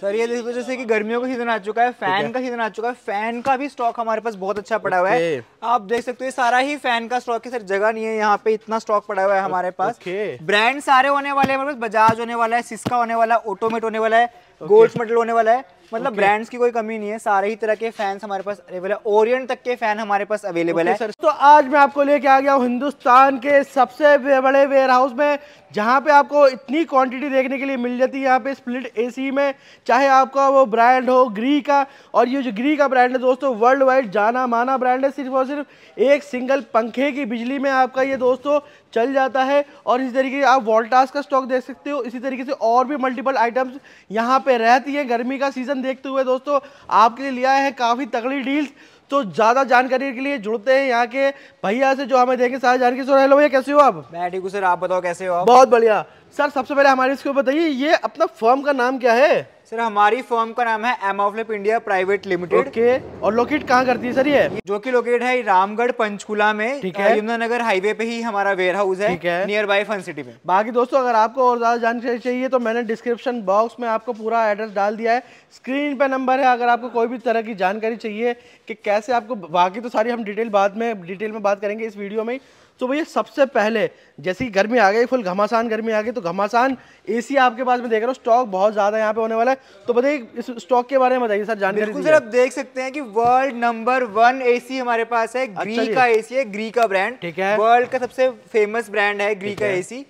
Sir ये वजह से कि गर्मियों का सीजन आ चुका है फैन का सीजन आ चुका है फैन का भी स्टॉक हमारे पास बहुत अच्छा पड़ा हुआ है आप देख सकते हो सारा ही फैन का स्टॉक है सर जगह नहीं है यहाँ पे इतना स्टॉक पड़ा हुआ है हमारे पास ब्रांड सारे होने वाले हैं हमारे पास बजाज होने वाला है सिस्का होने वाला है ऑटोमेट होने वाला है गोल्ड मेडल होने वाला है मतलब okay. ब्रांड्स की कोई कमी नहीं है सारे ही तरह के फैंस हमारे पास अवेलेबल है ओरियंट तक के फैन हमारे पास अवेलेबल okay, है तो आज मैं आपको लेके आ गया हूँ हिंदुस्तान के सबसे बड़े वेयर हाउस में जहाँ पे आपको इतनी क्वांटिटी देखने के लिए मिल जाती है यहाँ पे स्प्लिट एसी में चाहे आपका वो ब्रांड हो ग्री का और ये जो ग्री का ब्रांड है दोस्तों वर्ल्ड वाइड जाना माना ब्रांड है सिर्फ और सिर्फ एक सिंगल पंखे की बिजली में आपका ये दोस्तों चल जाता है और इसी तरीके से आप वॉल्टास का स्टॉक देख सकते हो इसी तरीके से और भी मल्टीपल आइटम्स यहाँ पे रहती हैं गर्मी का सीज़न देखते हुए दोस्तों आपके लिए लिया है काफ़ी तगड़ी डील्स तो ज़्यादा जानकारी के लिए जुड़ते हैं यहाँ के भैया से जो हमें देंगे सारी जानकारी सर हेलो भैया कैसे हो आप मैं ठीक हूँ सर आप बताओ कैसे हो आप बहुत बढ़िया सर सबसे पहले हमारे इसके बताइए ये अपना फॉर्म का नाम क्या है सर हमारी फर्म का नाम है एमाफ्लिप इंडिया प्राइवेट लिमिटेड ओके और लोकेट कहाँ करती है सर ये जो कि लोकेट है रामगढ़ पंचकुला में ठीक है यमुनानगर हाईवे पे ही हमारा वेयर हाउस है, है। नियर बाई फन सिटी में बाकी दोस्तों अगर आपको और ज्यादा जानकारी चाहिए तो मैंने डिस्क्रिप्शन बॉक्स में आपको पूरा एड्रेस डाल दिया है स्क्रीन पे नंबर है अगर आपको कोई भी तरह की जानकारी चाहिए कि कैसे आपको बाकी तो सारी हम डिटेल बाद में डिटेल में बात करेंगे इस वीडियो में तो भैया सबसे पहले जैसे कि गर्मी आ गई फुल घमासान गर्मी आ गई तो घमासान एसी आपके पास में देख रहा हूँ स्टॉक बहुत ज़्यादा यहाँ पे होने वाला है तो बताइए इस स्टॉक के बारे में बताइए सर जानकारी सर आप देख सकते हैं कि वर्ल्ड नंबर वन एसी हमारे पास है ग्री अच्छा का एसी है ग्री का ब्रांड ठीक है वर्ल्ड का सबसे फेमस ब्रांड है ग्री का एसी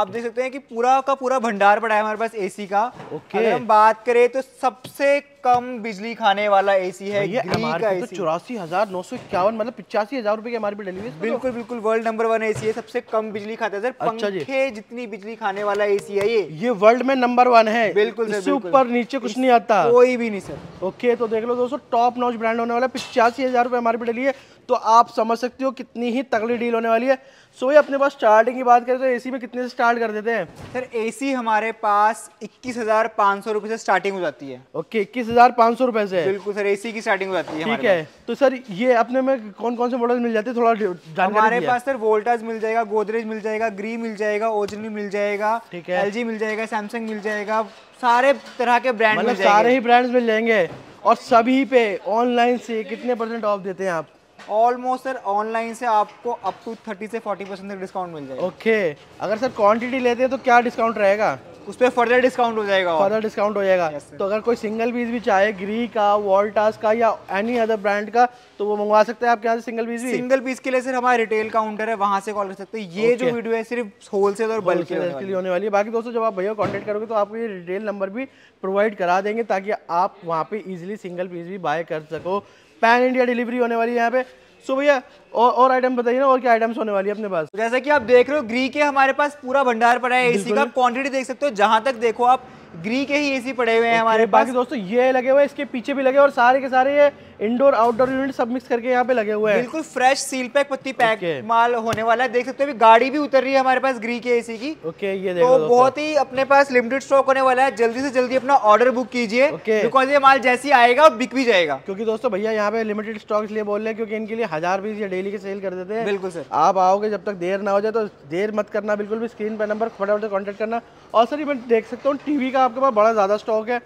आप देख सकते हैं कि पूरा का पूरा भंडार पड़ा है हमारे पास एसी का ओके okay. हम बात करें तो सबसे कम बिजली खाने वाला एसी है तो चौरासी हजार नौ सौ इक्यावन मतलब पिचासी हजार रुपए की हमारे तो। बिल्कुल बिल्कुल, बिल्कुल वर्ल्ड नंबर वन एसी है सबसे कम बिजली खाते है सर अच्छा पंखे जितनी बिजली खाने वाला एसी है ये ये वर्ल्ड में नंबर वन है बिल्कुल इससे ऊपर नीचे कुछ नहीं आता कोई भी नहीं सर ओके तो देख लो दोस्तों टॉप नॉच ब्रांड होने वाला पिचासी हजार रुपए हमारे पे है तो आप समझ सकते हो कितनी ही तगड़ी डील होने वाली है सो ये अपने पास स्टार्टिंग की बात करें तो एसी में कितने से स्टार्ट कर देते हैं सर एसी हमारे पास इक्कीस हजार पांच सौ रुपए से स्टार्टिंग हो जाती है ओके इक्कीस हजार पाँच सौ रुपए से बिल्कुल सर एसी की स्टार्टिंग हो जाती है ठीक है तो सर ये अपने में कौन कौन से मॉडल मिल जाते हैं थोड़ा हमारे पास सर वोल्टाज मिल जाएगा गोदरेज मिल जाएगा ग्री मिल जाएगा ओजनी मिल जाएगा ठीक है एल मिल जाएगा सैमसंग मिल जाएगा सारे तरह के ब्रांड मतलब सारे ही ब्रांड मिल जाएंगे और सभी पे ऑनलाइन से कितने परसेंट ऑफ देते हैं आप ऑलमोस्ट सर ऑनलाइन से आपको अप टू थर्टी से फोर्टी परसेंट तक डिस्काउंट मिल जाएगा ओके okay. अगर सर क्वांटिटी लेते हैं तो क्या डिस्काउंट रहेगा उस पर फर्दर डिस्काउंट हो जाएगा फर्दर डिस्काउंट हो जाएगा yes, तो अगर कोई सिंगल पीस भी चाहे ग्री का वॉल्टास का या एनी अदर ब्रांड का तो वो मंगवा सकते हैं आपके यहाँ से सिंगल पीस भी सिंगल पीस के लिए सिर्फ हमारे रिटेल काउंटर है वहाँ से कॉल कर सकते हैं ये okay. जो वीडियो है सिर्फ होलसेल और बल्क के लिए होने वाली है बाकी दोस्तों जब आप भैया कॉन्टेक्ट करोगे तो आपको ये रिटेल नंबर भी प्रोवाइड करा देंगे ताकि आप वहाँ पर ईजिली सिंगल पीस भी बाय कर सको पैन इंडिया डिलीवरी होने वाली है यहाँ पे सो भैया और और आइटम बताइए ना और क्या आइटम्स होने वाली है अपने पास जैसा कि आप देख रहे हो ग्री के हमारे पास पूरा भंडार पड़ा है एसी का आप क्वांटिटी देख सकते हो जहां तक देखो आप ग्री के ही एसी पड़े हुए हैं हमारे पास दोस्तों ये लगे हुए इसके पीछे भी लगे और सारे के सारे ये इंडोर आउटडोर यूनिट सब मिक्स करके यहाँ पे लगे हुए हैं बिल्कुल फ्रेश सील पैक पत्ती पैक okay. माल होने वाला है देख सकते हो गाड़ी भी उतर रही है हमारे पास ग्री के एसी की ओके okay, ये देखो तो बहुत ही अपने पास लिमिटेड स्टॉक होने वाला है जल्दी से जल्दी अपना ऑर्डर बुक कीजिए बिकॉज okay. ये माल जैसे आएगा और बिक भी जाएगा क्योंकि दोस्तों भैया यहाँ पे लिमिटेड स्टॉक इसलिए बोल रहे हैं क्योंकि इनके लिए हजार पीस ये डेली के सेल कर देते हैं बिल्कुल सर आप आओगे जब तक देर ना हो जाए तो देर मत करना बिल्कुल भी स्क्रीन पर नंबर फटाफट से कॉन्टेक्ट करना और सर ये मैं देख सकता हूँ टीवी का आपके पास बड़ा ज्यादा स्टॉक है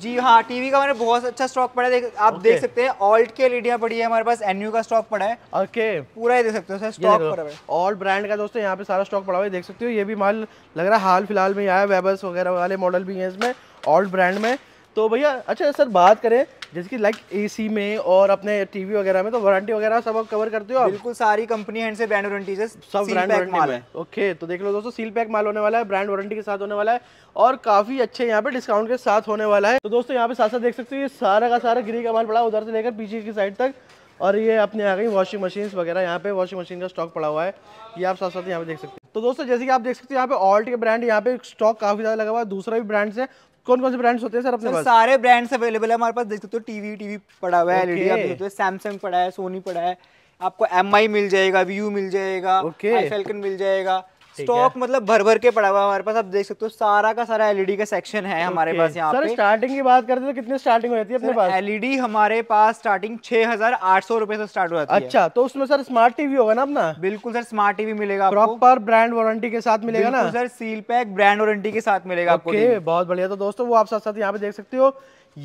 जी हाँ टीवी का मैंने बहुत अच्छा स्टॉक पड़ा है आप okay. देख सकते हैं ऑल्ट की एलईडियाँ पड़ी है हमारे पास एनयू का स्टॉक पड़ा है ओके okay. पूरा ही देख सकते हो सर स्टॉक पड़ा है ऑल्ट ब्रांड का दोस्तों यहाँ पे सारा स्टॉक पड़ा हुआ है देख सकते हो ये भी माल लग रहा है हाल फिलहाल में आया वेबल्स वगैरह वाले मॉडल भी हैं इसमें ऑल्ट ब्रांड में तो भैया अच्छा सर बात करें जैसे कि लाइक एसी में और अपने टीवी वगैरह में तो वारंटी वगैरह सब आप कवर करते हो आप बिल्कुल सारी कंपनी हैंड से ब्रांड वारंटी से सब ब्रांड वारंटी में ओके तो देख लो दोस्तों सील पैक माल होने वाला है ब्रांड वारंटी के साथ होने वाला है और काफी अच्छे यहाँ पे डिस्काउंट के साथ होने वाला है तो दोस्तों यहाँ पे साथ साथ देख सकते हो ये सारा का सारा गिरी का माल पड़ा उधर से लेकर पीछे की साइड तक और ये अपने आ गई वॉशिंग मशीन वगैरह यहाँ पे वॉशिंग मशीन का स्टॉक पड़ा हुआ है ये आप साथ साथ यहाँ पे देख सकते हैं तो दोस्तों जैसे कि आप देख सकते हो यहाँ पे ऑल्ट के ब्रांड यहाँ पे स्टॉक काफ़ी ज़्यादा लगा हुआ है दूसरा भी ब्रांड्स है कौन कौन से ब्रांड्स होते हैं सर अपने पास सारे ब्रांड्स अवेलेबल है हमारे पास देख सकते हो टीवी टीवी पड़ा हुआ है एलईडी e आप देखते हो सैमसंग पड़ा है सोनी पड़ा है आपको एम मिल जाएगा व्यू मिल जाएगा फेल्कन मिल जाएगा स्टॉक मतलब भर भर के पड़ा हुआ हमारे पास आप देख सकते हो सारा का सारा एलईडी e का सेक्शन है हमारे पास यहाँ पे स्टार्टिंग की बात करते तो कितने स्टार्टिंग हो जाती है अपने पास एलईडी e हमारे पास स्टार्टिंग छह हजार आठ सौ रुपए से स्टार्ट हो जाती है अच्छा तो उसमें सर स्मार्ट टीवी होगा ना अपना बिल्कुल सर स्मार्ट टीवी मिलेगा प्रॉपर ब्रांड वारंटी के साथ मिलेगा ना sir seal pack brand warranty के साथ मिलेगा आपको बहुत बढ़िया तो दोस्तों वो आप साथ साथ यहाँ पे देख सकते हो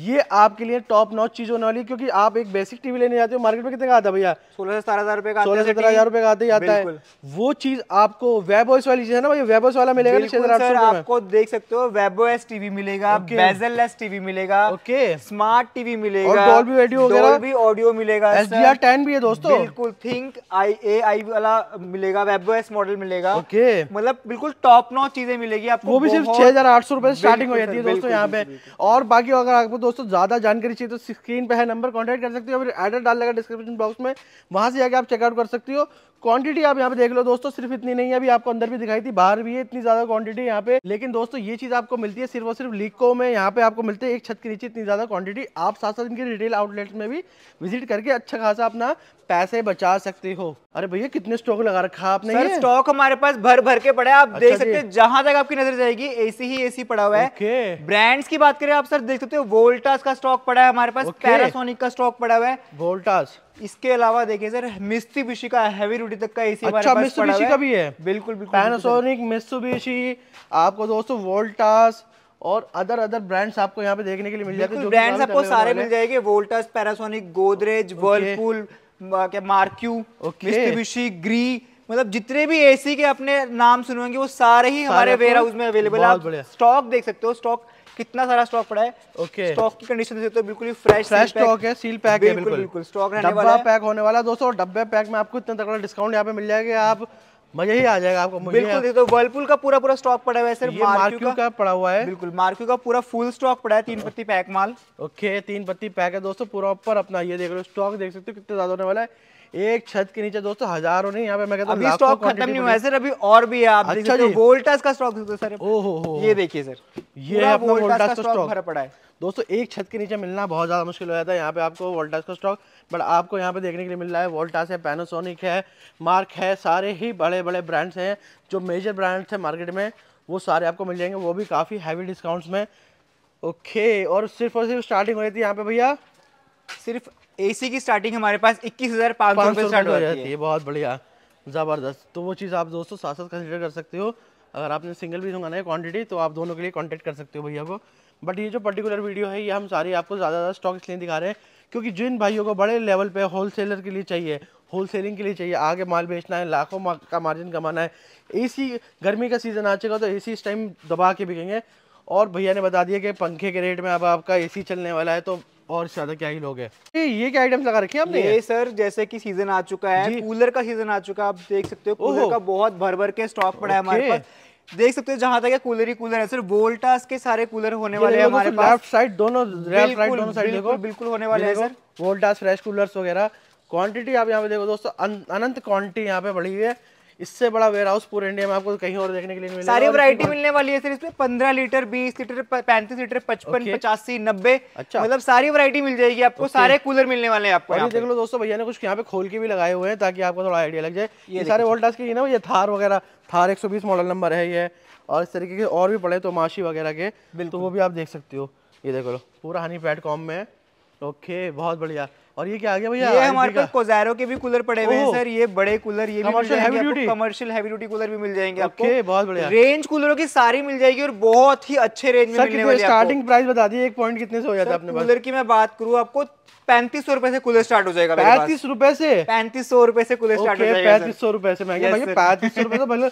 ये आपके लिए टॉप नॉच चीज होने वाली क्योंकि आप एक बेसिक टीवी लेने जाते हो मार्केट में कितने का आता है भैया सोलह से सत्रह हजार रुपए का सोलह सत्रह हजार रुपए का आता है वो चीज आपको वेब और वेबोस वाली चीज है ना भाई वेबोस वाला मिलेगा ना सर आपको देख सकते हो वेबो टीवी मिलेगा बेजल एस टीवी मिलेगा ओके स्मार्ट टीवी मिलेगा डॉल्बी वीडियो डॉल्बी ऑडियो मिलेगा एसडीआर 10 भी है दोस्तों बिल्कुल थिंक आई ए आई वाला मिलेगा वेबो मॉडल मिलेगा ओके मतलब बिल्कुल टॉप नॉच चीजें मिलेगी आपको वो भी सिर्फ छह हजार आठ सौ रुपए स्टार्टिंग हो जाती है दोस्तों यहाँ पे और बाकी अगर आपको दोस्तों ज्यादा जानकारी चाहिए तो स्क्रीन पे है नंबर कॉन्टेक्ट कर सकते हो फिर एड्रेस डाल लेगा डिस्क्रिप्शन बॉक्स में वहां से जाकर आप चेकआउट कर सकते हो क्वांटिटी आप यहाँ पे देख लो दोस्तों सिर्फ इतनी नहीं है अभी आपको अंदर भी दिखाई थी बाहर भी है इतनी ज्यादा क्वांटिटी यहाँ पे लेकिन दोस्तों ये चीज आपको मिलती है सिर्फ और सिर्फ लीको में यहाँ पे आपको मिलते हैं एक छत के नीचे इतनी ज्यादा क्वांटिटी आप साथ साथ इनके रिटेल आउटलेट में भी विजिट करके अच्छा खासा अपना पैसे बचा सकते हो अरे भैया कितने स्टॉक लगा रखा आपने सर, ये स्टॉक हमारे पास भर भर के पड़ा है आप अच्छा देख सकते हैं जहां तक आपकी नजर जाएगी एसी ही एसी पड़ा हुआ है ब्रांड्स की बात करें आप सर देख सकते हो वोल्टास का स्टॉक पड़ा है हमारे पास पैरासोनिक का स्टॉक पड़ा हुआ है वोल्टास इसके अलावा देखिए सर मिस्त्री का हैवी रूटी तक का एसी अच्छा, हमारे पास पड़ा है भी है बिल्कुल बिल्कुल पैनासोनिक मिस्त्री आपको दोस्तों वोल्टास और अदर अदर ब्रांड्स आपको यहाँ पे देखने के लिए मिल जाते हैं ब्रांड्स आपको सारे मिल जाएंगे वोल्टास पैरासोनिक गोदरेज वर्लपूल क्या मार्क्यू मिस्टूबिशी ग्री मतलब जितने भी एसी के अपने नाम सुनेंगे वो सारे ही हमारे वेयर हाउस में अवेलेबल है स्टॉक देख सकते हो स्टॉक कितना सारा स्टॉक पड़ा है ओके स्टॉक की कंडीशन देखते हो बिल्कुल ही फ्रेश फ्रेश स्टॉक है सील पैक है बिल्कुल बिल्कुल स्टॉक रहने वाला है पैक होने वाला दोस्तों डब्बे पैक में आपको इतना तगड़ा डिस्काउंट यहाँ पे मिल जाएगा आप मजा ही आ जाएगा आपको बिल्कुल तो वर्लपुल का पूरा पूरा स्टॉक पड़ा हुआ है सिर्फ मार्क्यू का, का पड़ा हुआ है बिल्कुल मार्क्यू का पूरा फुल स्टॉक पड़ा है तीन पत्ती पैक माल ओके तीन पत्ती पैक है दोस्तों पूरा ऊपर अपना ये देख रहे हो स्टॉक देख सकते हो कितना ज्यादा होने वाला है एक छत के नीचे दोस्तों हजारों नहीं यहाँ पे मैं कहता अभी स्टॉक खत्म नहीं हुआ सर अभी और भी है आप अच्छा जी वोल्टास का स्टॉक सर ओ हो ये देखिए सर ये अपना वोल्टास का स्टॉक भरा पड़ा है दोस्तों एक छत के नीचे मिलना बहुत ज़्यादा मुश्किल हो जाता है यहाँ पे आपको वोल्टास का स्टॉक बट आपको यहाँ पे देखने के लिए मिल रहा है वोल्टास है पैनासोनिक है मार्क है सारे ही बड़े बड़े ब्रांड्स हैं जो मेजर ब्रांड्स हैं मार्केट में वो सारे आपको मिल जाएंगे वो भी काफ़ी हैवी डिस्काउंट्स में ओके और सिर्फ और सिर्फ स्टार्टिंग हो रही थी यहाँ पे भैया सिर्फ एसी की स्टार्टिंग हमारे पास इक्कीस हज़ार पाँच सौ स्टार्ट हो जाती है बहुत बढ़िया ज़बरदस्त तो वो चीज़ आप दोस्तों साथ साथ कंसिडर कर सकते हो अगर आपने सिंगल भी मंगाना है क्वांटिटी तो आप दोनों के लिए कांटेक्ट कर सकते हो भैया को बट ये जो पर्टिकुलर वीडियो है ये हम सारी आपको ज़्यादा ज़्यादा स्टॉक इसलिए दिखा रहे हैं क्योंकि जिन भाइयों को बड़े लेवल पे होलसेलर के लिए चाहिए होलसेलिंग के लिए चाहिए आगे माल बेचना है लाखों मा, का मार्जिन कमाना है एसी गर्मी का सीज़न आ चुका तो एसी इस टाइम दबा के बिकेंगे और भैया ने बता दिया कि पंखे के रेट में अब आपका एसी चलने वाला है तो और ज्यादा क्या ही लोग हैं ये ये क्या आइटम्स लगा रखे हैं आपने ये सर जैसे कि सीजन आ चुका है कूलर का सीजन आ चुका है आप देख सकते हो कूलर का बहुत भर भर के स्टॉक पड़ा है हमारे पास देख सकते हो जहां तक कूलर ही कूलर है सर वोल्टास के सारे कूलर होने वाले हैं हमारे पास लेफ्ट साइड दोनों राइट दोनों साइड देखो बिल्कुल होने वाले हैं सर वोल्टास फ्रेश कूलर्स वगैरह क्वांटिटी आप यहाँ पे देखो दोस्तों अनंत क्वांटिटी यहाँ पे बढ़ी हुई है इससे बड़ा वेयर हाउस पूरे इंडिया में आपको कहीं और देखने के लिए मिलेगा सारी वैरायटी मिलने वाली है सर इसमें पंद्रह लीटर बीस लीटर पैंतीस लीटर पचपन पचासी नब्बे अच्छा मतलब सारी वैरायटी मिल जाएगी आपको सारे कूलर मिलने वाले हैं आपको देख लो दोस्तों भैया ने कुछ यहाँ पे खोल के भी लगाए हुए हैं ताकि आपको थोड़ा आइडिया लग जाए ये सारे वोल्टास की ना ये थार वगैरह थार एक मॉडल नंबर है ये और इस तरीके के और भी पड़े तो माशी वगैरह के तो बिल्कुल वो भी आप देख सकते हो ये देख लो पूरा हनी पैड कॉम में ओके बहुत बढ़िया और ये क्या आ गया भैया ये हमारे पास कोजैरो के भी कूलर पड़े हुए हैं सर ये बड़े कूलर ये commercial heavy duty commercial heavy duty cooler भी मिल जाएंगे आपको बहुत बढ़िया रेंज कूलरों की सारी मिल जाएगी और बहुत ही अच्छे रेंज में मिलने वाली स्टार्टिंग प्राइस बता दिए एक पॉइंट कितने से हो जाता है अपने कूलर की मैं बात करूँ आपको पैंतीस सौ रुपए से कूलर स्टार्ट हो जाएगा पैंतीस रुपए से पैंतीस सौ रुपए से कूलर स्टार्ट हो जाएगा पैंतीस सौ रुपए से महंगे पैंतीस सौ रुपए तो मतलब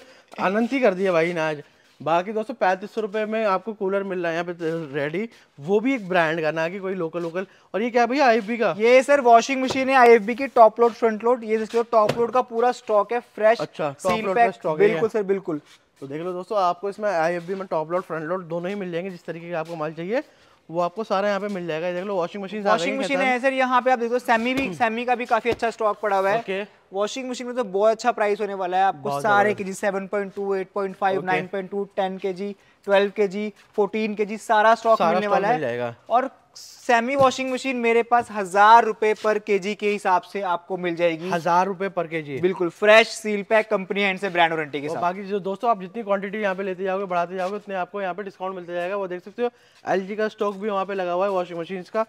अनंत ही कर दिया भाई ना आज बाकी दोस्तों पैंतीस सौ रुपये में आपको कूलर मिल रहा है यहाँ पे रेडी तो वो भी एक ब्रांड का ना कि कोई लोकल लोकल और ये क्या भैया आई का ये सर वॉशिंग मशीन है आई की टॉप लोड फ्रंट लोड ये टॉप लोड का पूरा स्टॉक है फ्रेश अच्छा टॉप लोड का स्टॉक बिल्कुल सर बिल्कुल तो देख लो दोस्तों आपको इसमें आई में टॉप लोड फ्रंट लोड दोनों ही मिल जाएंगे जिस तरीके का आपको माल चाहिए वो आपको सारा यहाँ पे मिल जाएगा देख लो वॉशिंग मशीन वॉशिंग मशीन है सर यहाँ पे आप देखो सेमी भी सेमी का भी काफी अच्छा स्टॉक पड़ा हुआ है वॉशिंग मशीन में तो बहुत अच्छा प्राइस होने वाला है आपको सारे K G seven point two eight point five nine point two ten K G twelve के जी फोर्टीन के जी सारा स्टॉक मिलने वाला है और सेमी वॉशिंग मशीन मेरे पास हजार रुपए पर केजी के हिसाब से आपको मिल जाएगी हजार रुपए पर केजी बिल्कुल fresh seal pack company hand से ब्रांड वारंटी के साथ बाकी जो दोस्तों आप जितनी क्वांटिटी यहाँ पे लेते जाओगे बढ़ाते जाओगे उतने आपको यहाँ पे डिस्काउंट मिलता जाएगा वो देख सकते हो एल का स्टॉक भी वहाँ पे लगा हुआ है वॉशिंग मशीन का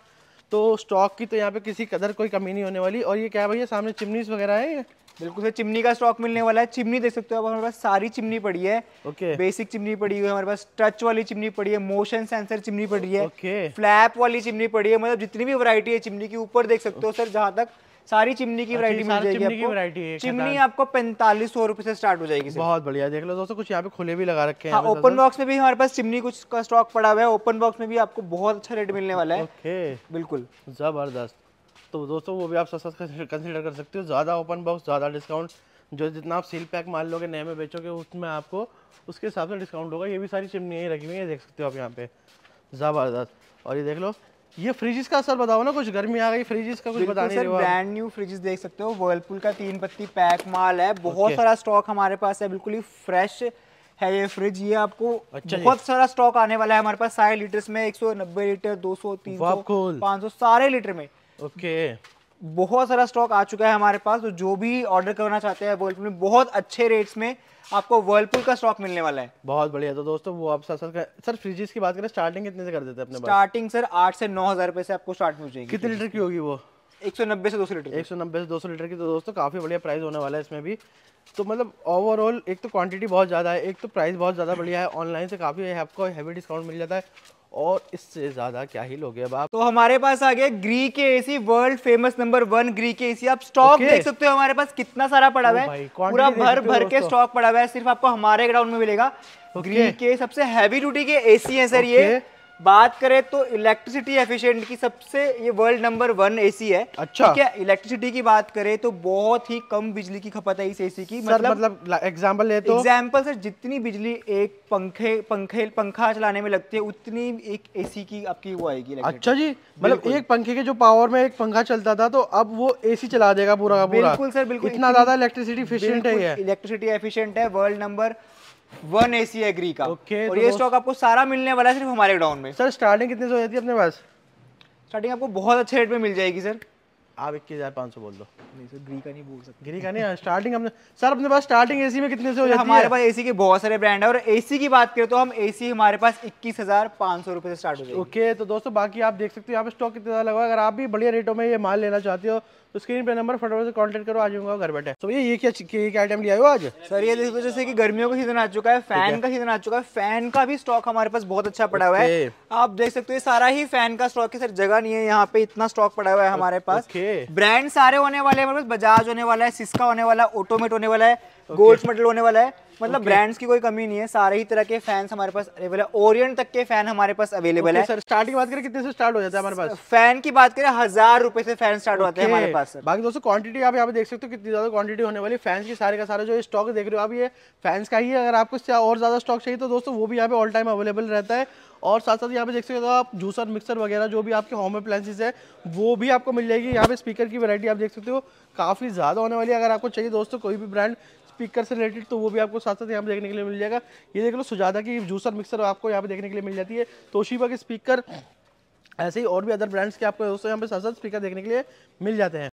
तो स्टॉक की तो यहाँ पे किसी कदर कोई कमी नहीं होने वाली और ये क्या भैया सामने चिमनीस वगैरह है बिल्कुल सर चिमनी का स्टॉक मिलने वाला है चिमनी देख सकते हो आप हमारे पास सारी चिमनी पड़ी है ओके okay. बेसिक चिमनी पड़ी हुई है हमारे पास टच वाली चिमनी पड़ी है मोशन सेंसर चिमनी पड़ी है ओके okay. फ्लैप वाली चिमनी पड़ी है मतलब जितनी भी वैरायटी है चिमनी की ऊपर देख सकते हो सर जहाँ तक सारी चिमनी की वरायटी मिल जाएगी चिमनी चिमनी आपको पैंतालीस सौ रुपए से स्टार्ट हो जाएगी बहुत बढ़िया देख लो दोस्तों कुछ यहाँ पे खुले भी लगा रखे हैं ओपन हाँ, बॉक्स में भी हमारे पास चिमनी कुछ का स्टॉक पड़ा हुआ है ओपन बॉक्स में भी आपको बहुत अच्छा रेट मिलने वाला है ओके बिल्कुल जबरदस्त तो दोस्तों वो भी आप सस्ता कंसिडर कर सकते हो ज़्यादा ओपन बॉक्स ज़्यादा डिस्काउंट जो जितना आप सील पैक मान लोगे नए में बेचोगे उसमें आपको उसके हिसाब से डिस्काउंट होगा ये भी सारी चिमनी रखी हुई है देख सकते हो आप यहाँ पे ज़बरदस्त और ये देख लो ये फ्रिजेस का असर बताओ ना कुछ गर्मी आ गई फ्रिजेस का कुछ बता नहीं ब्रांड न्यू फ्रिजेस देख सकते हो वर्लपूल का तीन पत्ती पैक माल है बहुत okay. सारा स्टॉक हमारे पास है बिल्कुल ही फ्रेश है ये फ्रिज ये आपको अच्छा बहुत सारा स्टॉक आने वाला है हमारे पास सारे लीटर में एक सौ नब्बे लीटर दो सौ तीन सौ पांच सौ सारे लीटर में ओके okay. बहुत सारा स्टॉक आ चुका है हमारे पास तो जो भी ऑर्डर करना चाहते हैं वर्लपुल में बहुत अच्छे रेट्स में आपको वर्लपुल का स्टॉक मिलने वाला है बहुत बढ़िया तो दोस्तों वो आप सर सर फ्रिजेस की बात करें स्टार्टिंग कितने से कर देते हैं अपने स्टार्टिंग सर आठ से नौ हजार रुपये से आपको स्टार्ट मिल जाएगी कितने लीटर की होगी वो एक सौ नब्बे से दो सौ लीटर एक सौ नब्बे से दो सौ लीटर की तो दोस्तों काफ़ी बढ़िया प्राइस होने वाला है इसमें भी तो मतलब ओवरऑल एक तो क्वांटिटी बहुत ज़्यादा है एक तो प्राइस बहुत ज़्यादा बढ़िया है ऑनलाइन से काफ़ी आपको हैवी डिस्काउंट मिल जाता है और इससे ज़्यादा क्या ही लोगे अब आप तो हमारे पास आ गया ग्री के AC world famous number one Gree के एसी आप स्टॉक okay. देख सकते हो हमारे पास कितना सारा पड़ा हुआ है पूरा भर भर के स्टॉक पड़ा हुआ है सिर्फ आपको हमारे ग्राउंड में मिलेगा ग्री के सबसे हैवी ड्यूटी के एसी है सर ये बात करें तो इलेक्ट्रिसिटी एफिशिएंट की सबसे ये वर्ल्ड नंबर वन एसी है अच्छा क्या इलेक्ट्रिसिटी की बात करें तो बहुत ही कम बिजली की खपत है इस एसी की मतलब मतलब एग्जांपल ले तो एग्जांपल सर जितनी बिजली एक पंखे पंखे पंखा चलाने में लगती है उतनी एक एसी की आपकी वो आएगी अच्छा जी मतलब एक पंखे के जो पावर में एक पंखा चलता था तो अब वो ए चला देगा पूरा बिल्कुल सर बिल्कुल इतना ज्यादा इलेक्ट्रिसिटी एफिशिएंट है इलेक्ट्रिसिटी एफिशियंट है world number one A C agree का ओके और तो ये स्टॉक आपको सारा मिलने वाला है सिर्फ हमारे ग्राउंड में सर स्टार्टिंग कितने से हो जाती है अपने पास स्टार्टिंग आपको बहुत अच्छे रेट में मिल जाएगी सर आप इक्कीस हज़ार पाँच सौ बोल दो नहीं सर ग्री का नहीं बोल सकते ग्री का नहीं स्टार्टिंग हमने सर अपने पास स्टार्टिंग एसी में कितने से हो जाती हमारे है? पास एसी के बहुत सारे ब्रांड है और एसी की बात करें तो हम एसी हमारे पास इक्कीस हज़ार पाँच सौ रुपये से स्टार्ट हो जाएगी ओके तो दोस्तों बाकी आप देख सकते हो यहाँ पे स्टॉक कितना लगा अगर आप भी बढ़िया रेटों में ये माल लेना चाहते हो तो स्क्रीन पे नंबर फटाफट से कॉन्टेक्ट करो आज जाऊंगा घर बैठे तो ये ये क्या ये क्या आइटम लिया हो आज सर ये देखो जैसे कि गर्मियों का सीजन आ चुका है फैन का सीजन आ चुका है फैन का भी स्टॉक हमारे पास बहुत अच्छा पड़ा हुआ है आप देख सकते हो सारा ही फैन का स्टॉक है सर जगह नहीं है यहाँ पे इतना स्टॉक पड़ा हुआ है हमारे पास ब्रांड सारे होने वाले हमारे पास बजाज होने वाला है सिस्का होने वाला है ऑटोमेट होने वाला है गोल्ड मेडल होने वाला है मतलब okay. ब्रांड्स की कोई कमी नहीं है सारे ही तरह के फैंस हमारे पास अवेलेबल है ओरियन तक के फैन हमारे पास अवेलेबल है सर स्टार्ट बात करें कितने से स्टार्ट हो जाता है हमारे पास फैन की बात करें हजार रुपए से फैन स्टार्ट होते हैं हमारे पास बाकी दोस्तों क्वांटिटी आप यहाँ पे देख सकते हो कितनी ज्यादा क्वांटिटी होने वाली फैंस की सारे का सारा जो स्टॉक देख रहे हो आप ये फैंस का ही है अगर आपको और ज्यादा स्टॉक चाहिए तो दोस्तों वो भी यहाँ पे ऑल टाइम अवेलेबल रहता है और साथ साथ यहाँ पे देख सकते हो आप जूसर मिक्सर वगैरह जो भी आपके होम अप्लाइंसेज है वो भी आपको मिल जाएगी यहाँ पे स्पीकर की वैरायटी आप देख सकते हो काफ़ी ज़्यादा होने वाली है अगर आपको चाहिए दोस्तों कोई भी ब्रांड स्पीकर से रिलेटेड तो वो भी आपको साथ साथ यहाँ पे देखने के लिए मिल जाएगा ये देख लो सुजादा की जूसर मिक्सर आपको यहाँ पे देखने के लिए मिल जाती है तोशीबा के स्पीकर ऐसे ही और भी अदर ब्रांड्स के आपको दोस्तों यहाँ पे साथ साथ स्पीकर देखने के लिए मिल जाते हैं